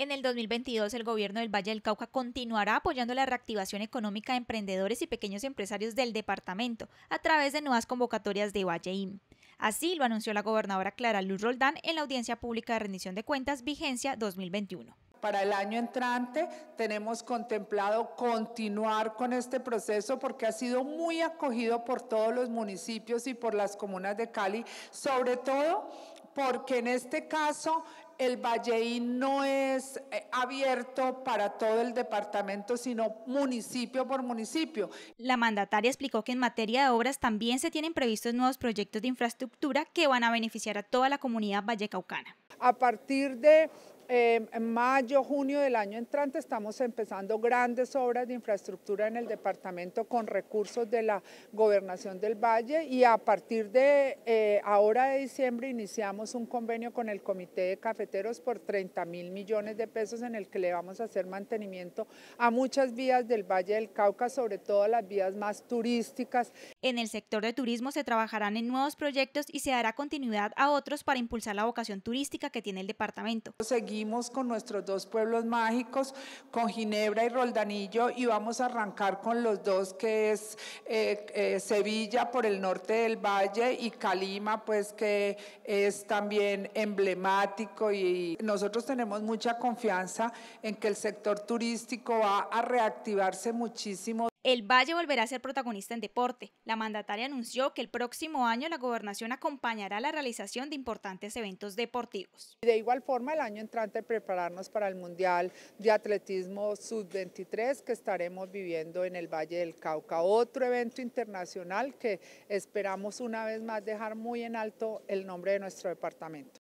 En el 2022, el gobierno del Valle del Cauca continuará apoyando la reactivación económica de emprendedores y pequeños empresarios del departamento a través de nuevas convocatorias de Valleim. Así lo anunció la gobernadora Clara Luz Roldán en la audiencia pública de rendición de cuentas vigencia 2021. Para el año entrante tenemos contemplado continuar con este proceso porque ha sido muy acogido por todos los municipios y por las comunas de Cali, sobre todo porque en este caso el Valleín no es eh, abierto para todo el departamento, sino municipio por municipio. La mandataria explicó que en materia de obras también se tienen previstos nuevos proyectos de infraestructura que van a beneficiar a toda la comunidad vallecaucana. A partir de eh, mayo, junio del año entrante estamos empezando grandes obras de infraestructura en el departamento con recursos de la gobernación del Valle y a partir de... Eh, Ahora de diciembre iniciamos un convenio con el Comité de Cafeteros por 30 mil millones de pesos en el que le vamos a hacer mantenimiento a muchas vías del Valle del Cauca, sobre todo las vías más turísticas. En el sector de turismo se trabajarán en nuevos proyectos y se dará continuidad a otros para impulsar la vocación turística que tiene el departamento. Seguimos con nuestros dos pueblos mágicos, con Ginebra y Roldanillo, y vamos a arrancar con los dos que es eh, eh, Sevilla por el norte del valle y Calima pues que es también emblemático y nosotros tenemos mucha confianza en que el sector turístico va a reactivarse muchísimo el Valle volverá a ser protagonista en deporte. La mandataria anunció que el próximo año la gobernación acompañará la realización de importantes eventos deportivos. De igual forma, el año entrante prepararnos para el Mundial de Atletismo Sub-23 que estaremos viviendo en el Valle del Cauca. Otro evento internacional que esperamos una vez más dejar muy en alto el nombre de nuestro departamento.